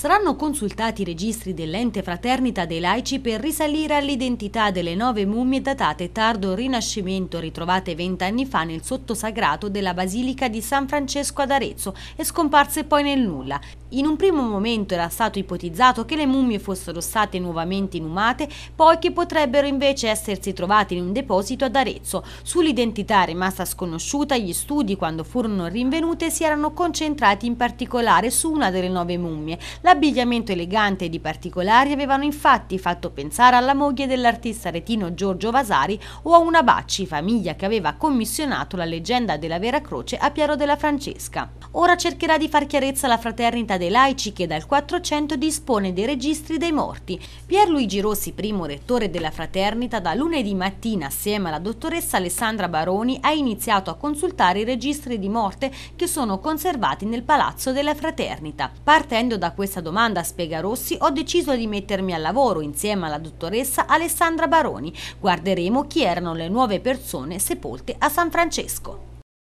Saranno consultati i registri dell'ente fraternita dei laici per risalire all'identità delle nove mummie datate tardo rinascimento ritrovate vent'anni fa nel sottosagrato della Basilica di San Francesco ad Arezzo e scomparse poi nel nulla. In un primo momento era stato ipotizzato che le mummie fossero state nuovamente inumate, poi che potrebbero invece essersi trovate in un deposito ad Arezzo. Sull'identità rimasta sconosciuta gli studi quando furono rinvenute si erano concentrati in particolare su una delle nove mummie, la L'abbigliamento elegante e di particolari avevano infatti fatto pensare alla moglie dell'artista retino Giorgio Vasari o a una Bacci, famiglia che aveva commissionato la leggenda della Vera Croce a Piero della Francesca. Ora cercherà di far chiarezza la fraternita dei laici che dal 400 dispone dei registri dei morti. Pierluigi Rossi, primo rettore della fraternita, da lunedì mattina assieme alla dottoressa Alessandra Baroni ha iniziato a consultare i registri di morte che sono conservati nel palazzo della fraternita. Partendo da questa questa domanda, spiega Rossi, ho deciso di mettermi al lavoro insieme alla dottoressa Alessandra Baroni. Guarderemo chi erano le nuove persone sepolte a San Francesco.